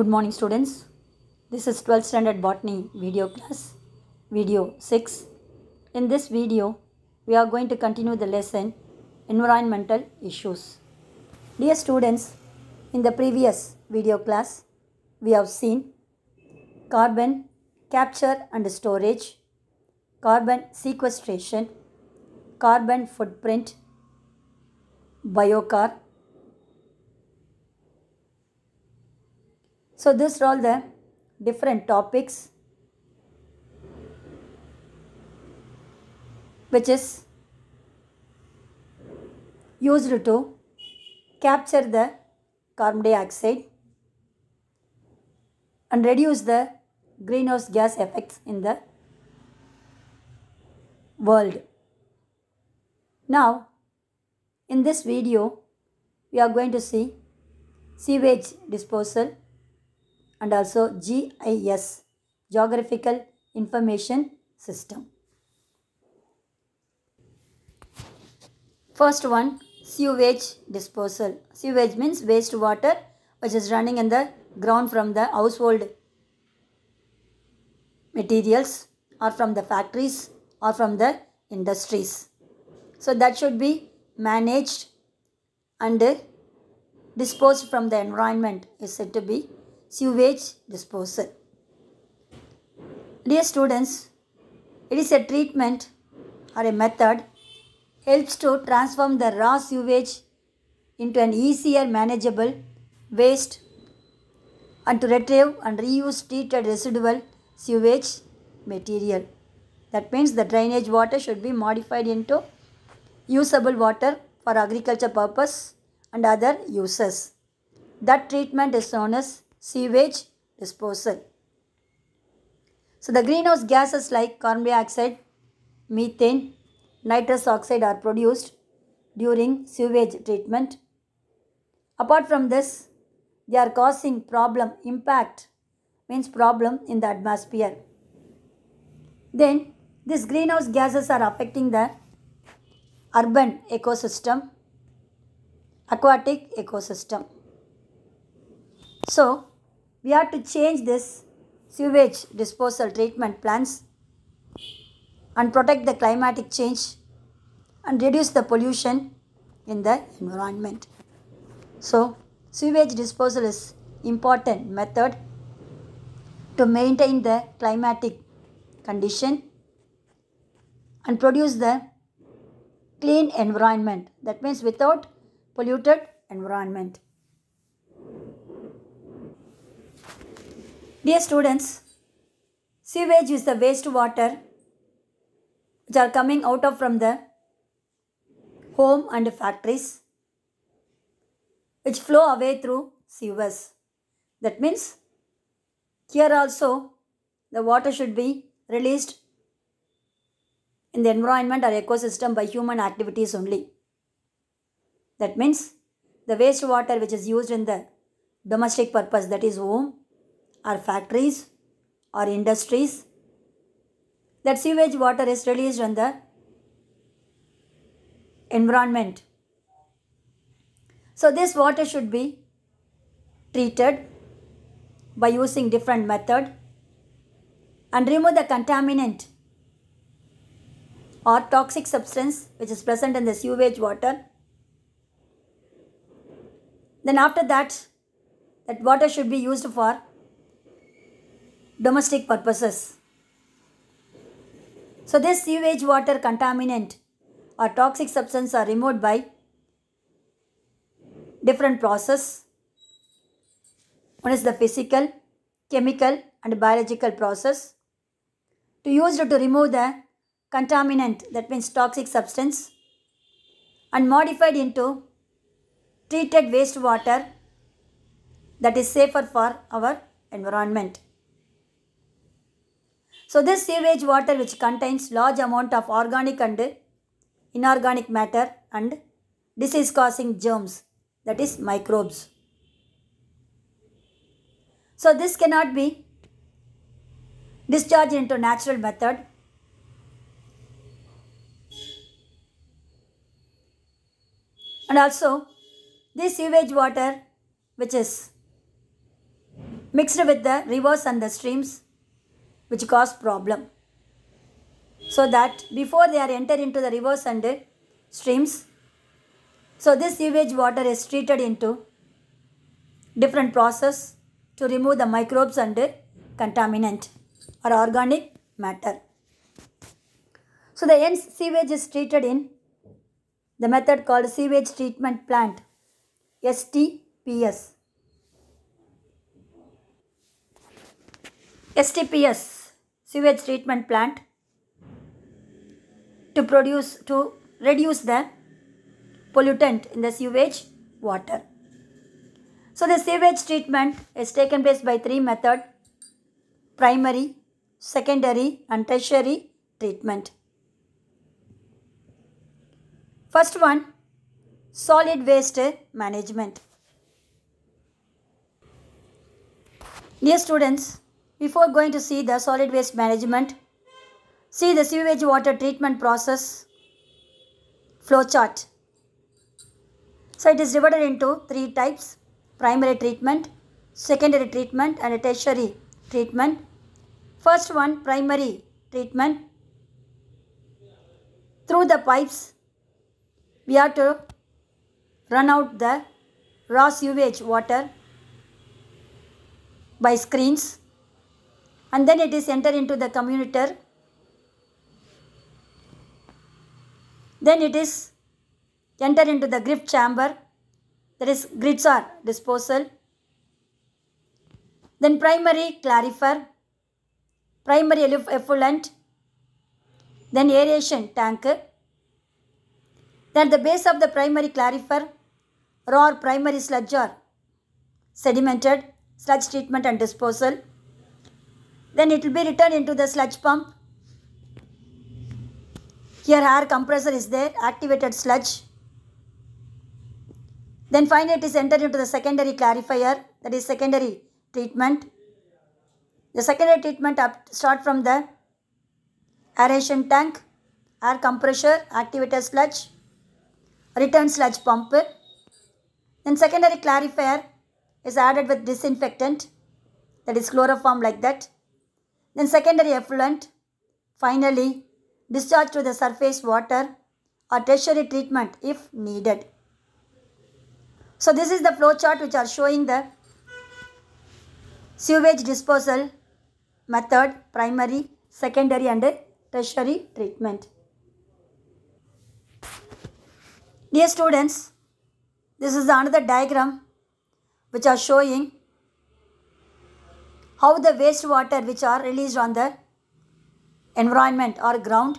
Good morning students. This is 12th standard botany video class, video 6. In this video, we are going to continue the lesson environmental issues. Dear students, in the previous video class, we have seen carbon capture and storage, carbon sequestration, carbon footprint, biocar, So these are all the different topics which is used to capture the carbon dioxide and reduce the greenhouse gas effects in the world. Now, in this video, we are going to see sewage disposal and also GIS, Geographical Information System. First one, sewage disposal. Sewage means wastewater which is running in the ground from the household materials or from the factories or from the industries. So that should be managed and disposed from the environment is said to be sewage disposal. Dear students, it is a treatment or a method helps to transform the raw sewage into an easier manageable waste and to retrieve and reuse treated residual sewage material. That means the drainage water should be modified into usable water for agriculture purpose and other uses. That treatment is known as sewage disposal. So the greenhouse gases like carbon dioxide, methane, nitrous oxide are produced during sewage treatment. Apart from this, they are causing problem impact means problem in the atmosphere. Then these greenhouse gases are affecting the urban ecosystem, aquatic ecosystem. So, we have to change this sewage disposal treatment plants and protect the climatic change and reduce the pollution in the environment. So, sewage disposal is important method to maintain the climatic condition and produce the clean environment. That means without polluted environment. Dear students, sewage is the waste water which are coming out of from the home and factories which flow away through sewers. That means here also the water should be released in the environment or ecosystem by human activities only. That means the waste water which is used in the domestic purpose that is home or factories or industries, that sewage water is released on the environment. So this water should be treated by using different method and remove the contaminant or toxic substance which is present in the sewage water. Then after that, that water should be used for domestic purposes. So this sewage water contaminant or toxic substance are removed by different process. One is the physical, chemical and biological process. To use to remove the contaminant that means toxic substance and modified into treated wastewater that is safer for our environment. So this sewage water which contains large amount of organic and inorganic matter and disease causing germs that is microbes. So this cannot be discharged into natural method. And also this sewage water which is mixed with the rivers and the streams which cause problem. So that before they are entered into the rivers and streams, so this sewage water is treated into different process to remove the microbes and contaminant or organic matter. So the end sewage is treated in the method called sewage treatment plant STPS. STPS sewage treatment plant to produce to reduce the pollutant in the sewage water. So the sewage treatment is taken place by three method primary, secondary and tertiary treatment. First one solid waste management. Dear students, before going to see the solid waste management, see the sewage water treatment process flowchart. So it is divided into three types, primary treatment, secondary treatment and tertiary treatment. First one, primary treatment. Through the pipes, we have to run out the raw sewage water by screens and then it is entered into the commutator. Then it is entered into the grip chamber that is grids or disposal. Then primary clarifier, primary effluent, then aeration tank. Then the base of the primary clarifier, raw primary sludge or sedimented sludge treatment and disposal. Then it will be returned into the sludge pump. Here air compressor is there, activated sludge. Then finally it is entered into the secondary clarifier, that is secondary treatment. The secondary treatment up, start from the aeration tank, air compressor, activated sludge, return sludge pump. Then secondary clarifier is added with disinfectant, that is chloroform like that. Then secondary effluent. Finally, discharge to the surface water or tertiary treatment if needed. So this is the flow chart which are showing the sewage disposal method, primary, secondary and tertiary treatment. Dear students, this is another diagram which are showing how the wastewater which are released on the environment or ground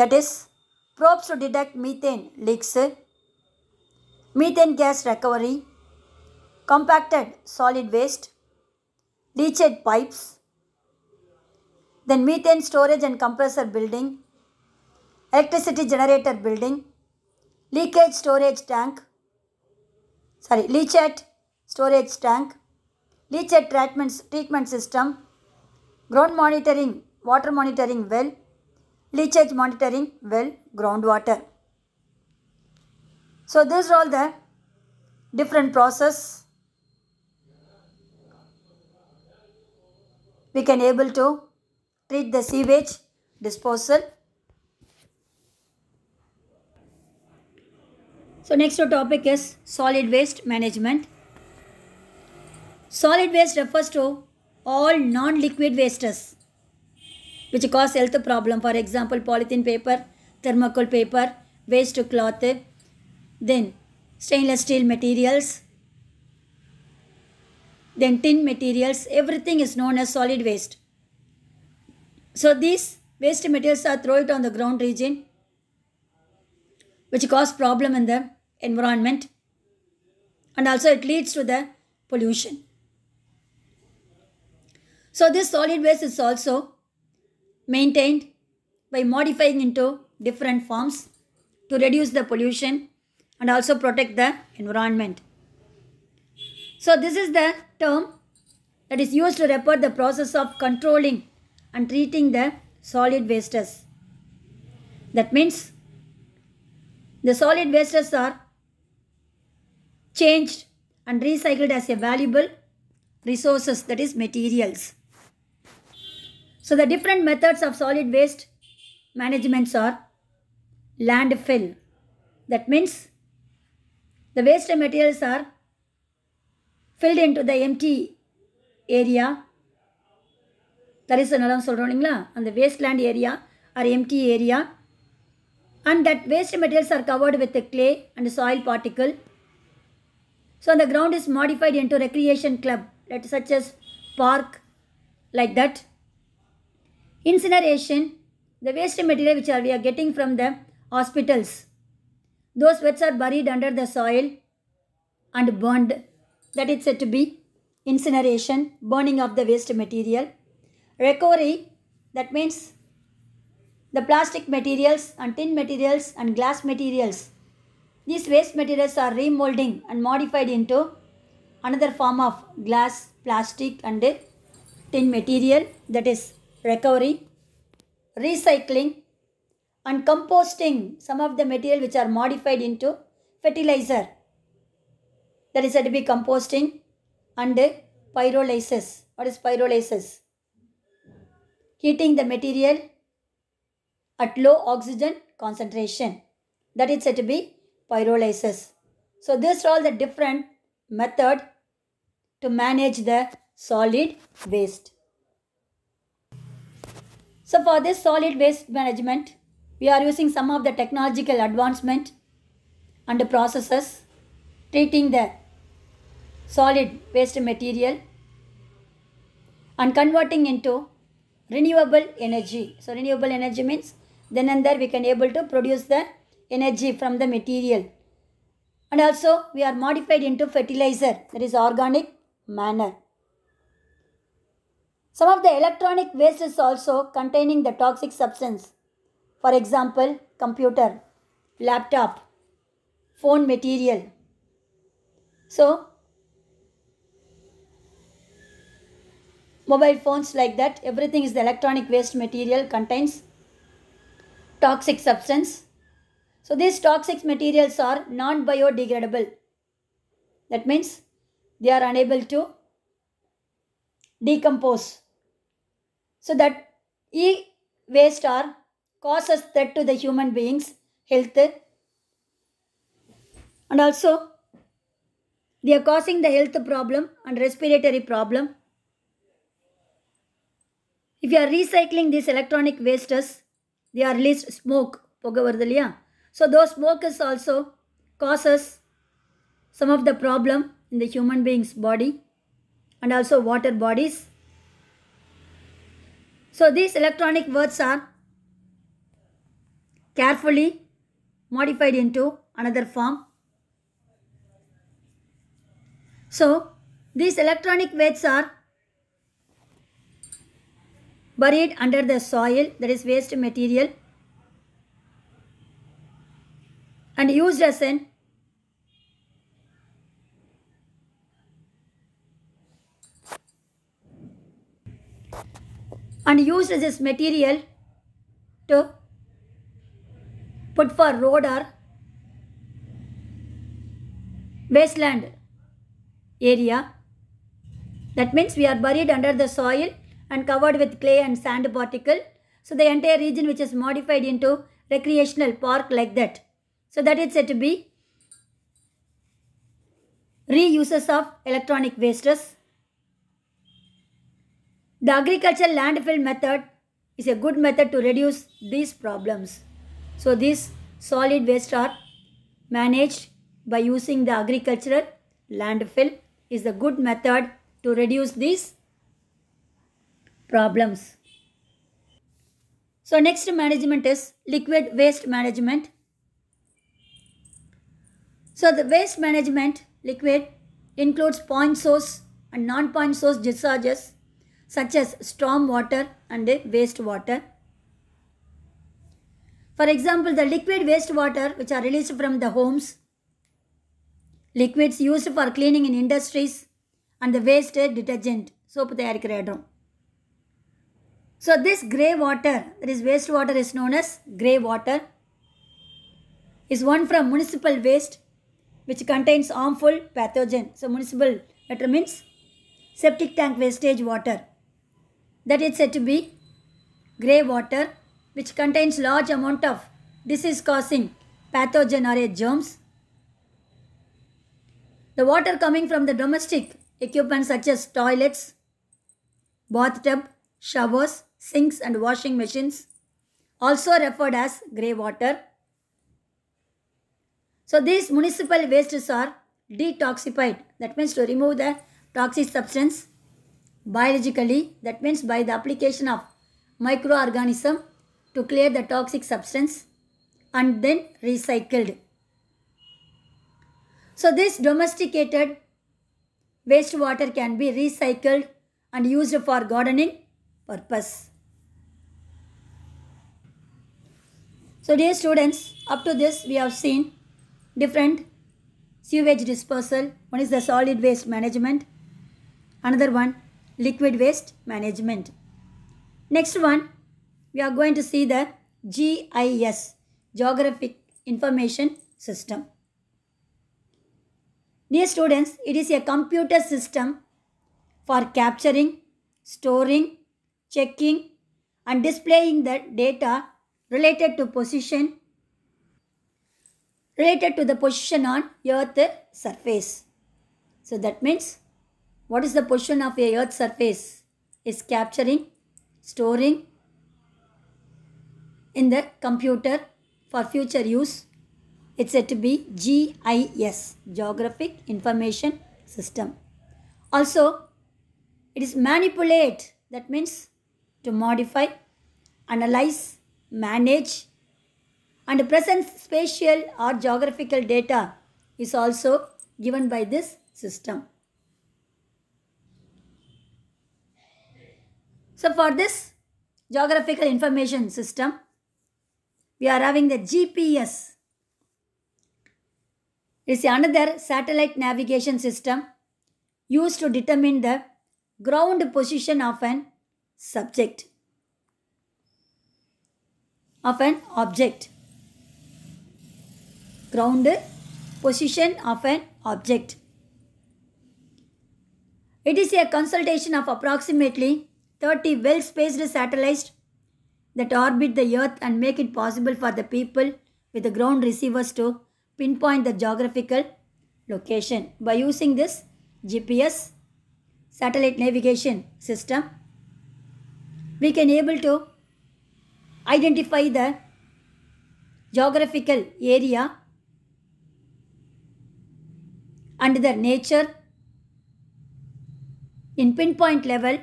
that is probes to detect methane leaks methane gas recovery compacted solid waste leachate pipes then methane storage and compressor building electricity generator building leakage storage tank sorry leachate storage tank leachate treatments, treatment system, ground monitoring, water monitoring well, leachate monitoring well, groundwater. So these are all the different process we can able to treat the sewage disposal. So next topic is solid waste management. Solid waste refers to all non-liquid wastes which cause health problem. For example, polythene paper, thermocol paper, waste cloth, then stainless steel materials, then tin materials, everything is known as solid waste. So these waste materials are thrown on the ground region which cause problem in the environment and also it leads to the pollution. So this solid waste is also maintained by modifying into different forms to reduce the pollution and also protect the environment. So this is the term that is used to refer the process of controlling and treating the solid wastes. That means the solid wastes are changed and recycled as a valuable resources that is materials. So the different methods of solid waste management are landfill. That means the waste materials are filled into the empty area. That is another surrounding and the wasteland area or empty area. And that waste materials are covered with the clay and soil particle. So the ground is modified into recreation club, such as park, like that. Incineration, the waste material which are we are getting from the hospitals. Those waste are buried under the soil and burned. That is said to be incineration, burning of the waste material. Recovery, that means the plastic materials and tin materials and glass materials. These waste materials are remolding and modified into another form of glass, plastic and tin material that is recovery, recycling and composting some of the material which are modified into fertilizer. That is said to be composting and pyrolysis. What is pyrolysis? Heating the material at low oxygen concentration. That is said to be pyrolysis. So these are all the different method to manage the solid waste. So for this solid waste management, we are using some of the technological advancement and processes treating the solid waste material and converting into renewable energy. So renewable energy means then and there we can able to produce the energy from the material. And also we are modified into fertilizer that is organic manner. Some of the electronic waste is also containing the toxic substance. For example, computer, laptop, phone material. So, mobile phones like that, everything is the electronic waste material contains toxic substance. So, these toxic materials are non-biodegradable. That means they are unable to decompose. So that e-waste are causes threat to the human beings health and also they are causing the health problem and respiratory problem. If you are recycling these electronic wastes, they are released smoke. So those smoke is also causes some of the problem in the human being's body and also water bodies so these electronic words are carefully modified into another form. So these electronic weights are buried under the soil that is waste material and used as an and used this material to put for road or wasteland area. That means we are buried under the soil and covered with clay and sand particle. So the entire region which is modified into recreational park like that. So that is said to be reuses of electronic wastes. The agricultural landfill method is a good method to reduce these problems. So this solid waste are managed by using the agricultural landfill is a good method to reduce these problems. So next management is liquid waste management. So the waste management liquid includes point source and non-point source discharges such as storm water and waste water. For example, the liquid wastewater which are released from the homes, liquids used for cleaning in industries and the waste detergent, soap தயாரிக்கிற So this grey water, that is waste water is known as grey water, is one from municipal waste which contains harmful pathogen. So municipal water means septic tank wastage water that is said to be grey water which contains large amount of disease causing pathogen or germs. The water coming from the domestic equipment such as toilets, bathtub, showers, sinks and washing machines also referred as grey water. So these municipal wastes are detoxified that means to remove the toxic substance biologically, that means by the application of microorganism to clear the toxic substance and then recycled. So this domesticated wastewater can be recycled and used for gardening purpose. So dear students, up to this we have seen different sewage dispersal. One is the solid waste management. Another one liquid waste management. Next one, we are going to see the GIS, Geographic Information System. Dear students, it is a computer system for capturing, storing, checking and displaying the data related to position, related to the position on earth surface. So that means what is the position of a earth surface is capturing, storing in the computer for future use. It's said to be GIS, Geographic Information System. Also, it is manipulate, that means to modify, analyze, manage and present spatial or geographical data is also given by this system. So for this geographical information system, we are having the GPS. It is another satellite navigation system used to determine the ground position of an subject, of an object. Ground position of an object. It is a consultation of approximately 30 well spaced satellites that orbit the Earth and make it possible for the people with the ground receivers to pinpoint the geographical location. By using this GPS satellite navigation system, we can able to identify the geographical area and the nature in pinpoint level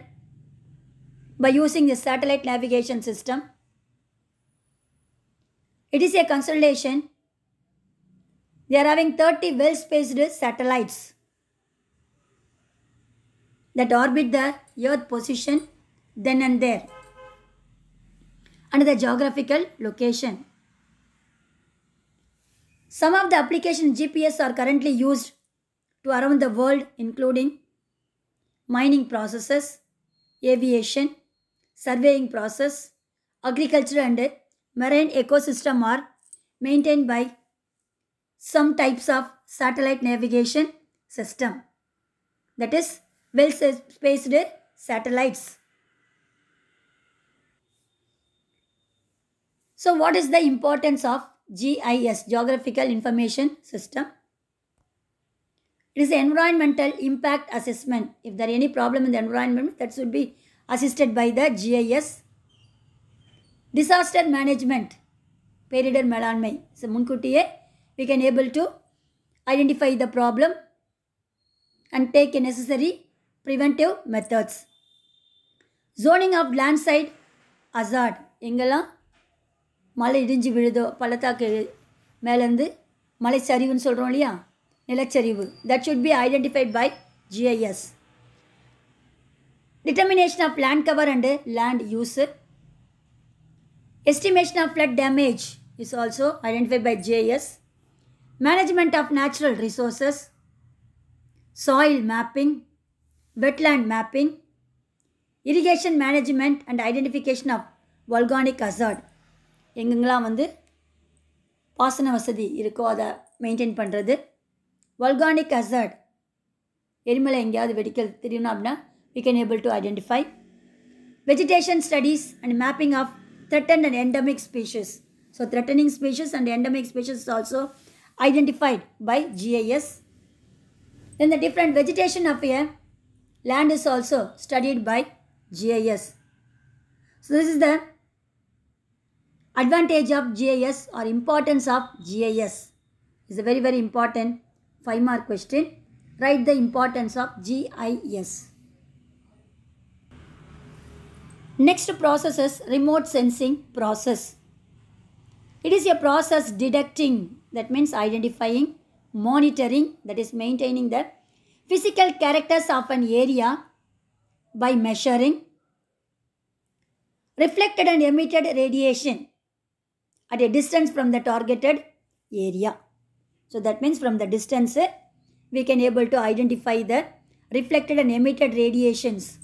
by using the satellite navigation system. It is a constellation. They are having 30 well-spaced satellites that orbit the Earth position then and there and the geographical location. Some of the application GPS are currently used to around the world including mining processes, aviation, surveying process, agriculture and marine ecosystem are maintained by some types of satellite navigation system. That is well-spaced satellites. So what is the importance of GIS, Geographical Information System? It is environmental impact assessment. If there are any problem in the environment, that should be assisted by the GIS Disaster management பேரிடர் மேலாண்மை so முன்கூட்டியே we can able to identify the problem and take a necessary preventive methods zoning of landslide hazard எங்கெல்லாம் மலை இடிஞ்சு விழுதோ பள்ளத்தாக்கு மேலேருந்து மலை சரிவுன்னு சொல்கிறோம் இல்லையா நிலச்சரிவு that should be identified by GIS Determination of land cover and land use. Estimation of flood damage is also identified by JS. Management of natural resources. Soil mapping. Wetland mapping. Irrigation management and identification of volcanic hazard. எங்கெங்கெல்லாம் வந்து பாசன வசதி இருக்கோ அதை maintain பண்ணுறது volcanic hazard எரிமலை எங்கேயாவது வெடிக்கிறது தெரியும்னா அப்படின்னா we can able to identify vegetation studies and mapping of threatened and endemic species. So threatening species and endemic species is also identified by GIS. Then the different vegetation of a land is also studied by GIS. So this is the advantage of GIS or importance of GIS. is a very very important 5 mark question. Write the importance of GIS. Next process is remote sensing process. It is a process detecting, that means identifying, monitoring, that is maintaining the physical characters of an area by measuring reflected and emitted radiation at a distance from the targeted area. So that means from the distance we can able to identify the reflected and emitted radiations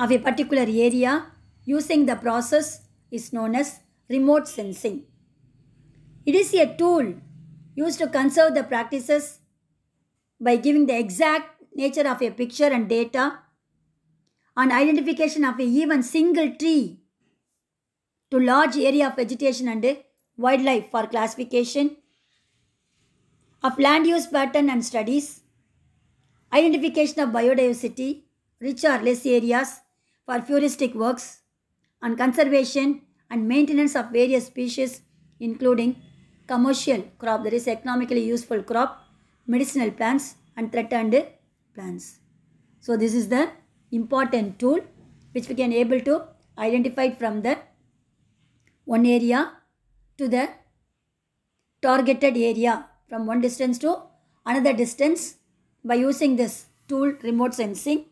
of a particular area using the process is known as remote sensing. It is a tool used to conserve the practices by giving the exact nature of a picture and data on identification of a even single tree to large area of vegetation and wildlife for classification of land use pattern and studies, identification of biodiversity, rich or less areas, for futuristic works on conservation and maintenance of various species including commercial crop that is economically useful crop, medicinal plants and threatened plants. So this is the important tool which we can able to identify from the one area to the targeted area from one distance to another distance by using this tool remote sensing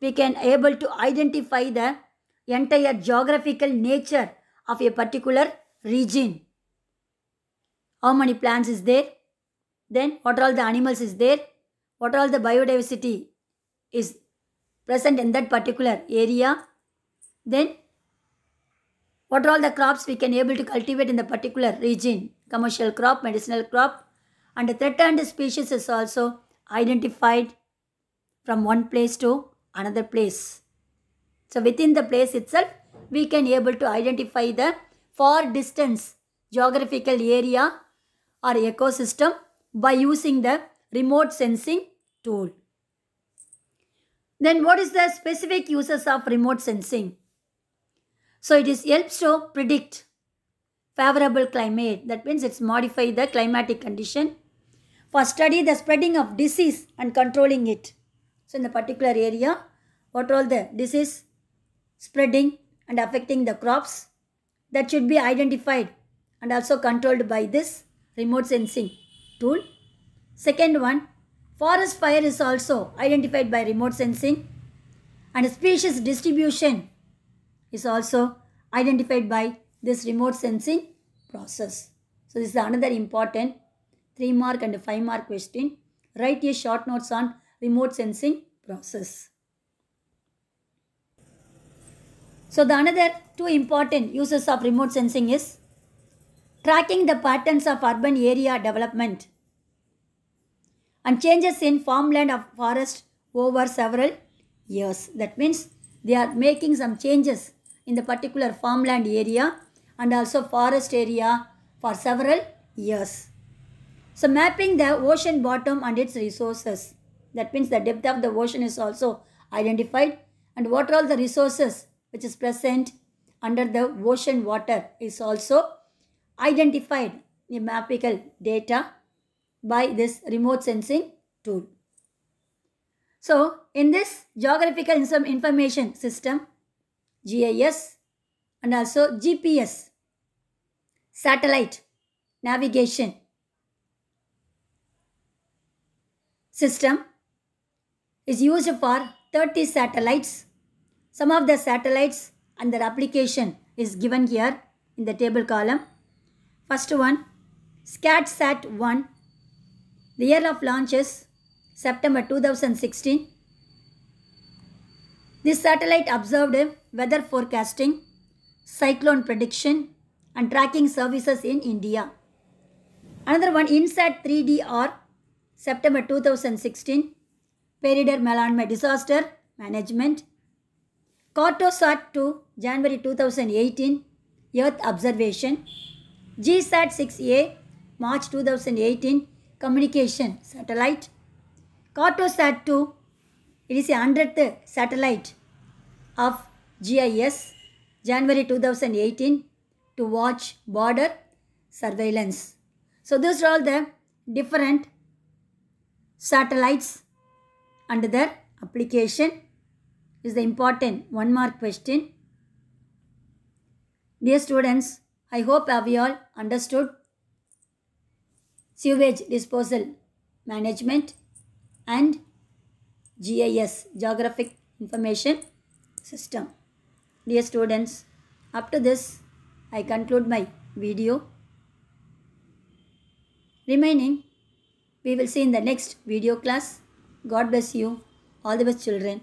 we can able to identify the entire geographical nature of a particular region. How many plants is there? Then what are all the animals is there? What are all the biodiversity is present in that particular area? Then what are all the crops we can able to cultivate in the particular region? Commercial crop, medicinal crop and the threatened species is also identified from one place to another place. So within the place itself, we can able to identify the far distance geographical area or ecosystem by using the remote sensing tool. Then what is the specific uses of remote sensing? So it is helps to predict favorable climate. That means it's modify the climatic condition for study the spreading of disease and controlling it. So in the particular area, what all the disease spreading and affecting the crops that should be identified and also controlled by this remote sensing tool. Second one, forest fire is also identified by remote sensing and species distribution is also identified by this remote sensing process. So this is another important 3 mark and 5 mark question. Write your short notes on remote sensing process. So the another two important uses of remote sensing is tracking the patterns of urban area development and changes in farmland of forest over several years. That means they are making some changes in the particular farmland area and also forest area for several years. So mapping the ocean bottom and its resources. That means the depth of the ocean is also identified and what are all the resources which is present under the ocean water is also identified in mapical data by this remote sensing tool. So, in this geographical information system, GIS and also GPS, satellite navigation system is used for 30 satellites. Some of the satellites and their application is given here in the table column. First one, SCATSAT 1. The year of launch is September 2016. This satellite observed weather forecasting, cyclone prediction and tracking services in India. Another one, INSAT 3DR, September 2016. Peridier Melanoma Disaster Management. CartoSat 2 January 2018 Earth Observation. GSAT 6A March 2018 Communication Satellite. CartoSat 2 it is a 100th satellite of GIS January 2018 to watch border surveillance. So these are all the different satellites under their application is the important one mark question. Dear students, I hope have you all understood sewage disposal management and GIS geographic information system. Dear students, after this I conclude my video. Remaining we will see in the next video class. God bless you. All the best, children.